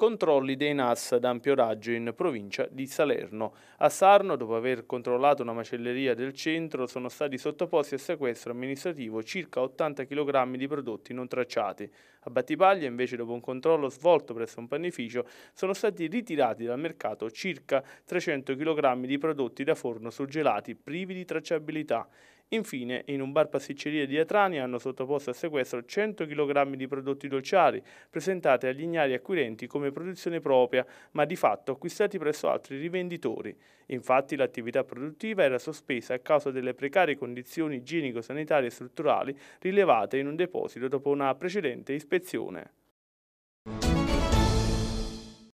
controlli dei NAS ad ampio raggio in provincia di Salerno. A Sarno, dopo aver controllato una macelleria del centro, sono stati sottoposti a sequestro amministrativo circa 80 kg di prodotti non tracciati. A Battipaglia, invece, dopo un controllo svolto presso un panificio, sono stati ritirati dal mercato circa 300 kg di prodotti da forno surgelati privi di tracciabilità. Infine, in un bar pasticceria di Atrani hanno sottoposto a sequestro 100 kg di prodotti dolciari, presentati agli ignari acquirenti come produzione propria, ma di fatto acquistati presso altri rivenditori. Infatti l'attività produttiva era sospesa a causa delle precarie condizioni igienico-sanitarie e strutturali rilevate in un deposito dopo una precedente ispezione.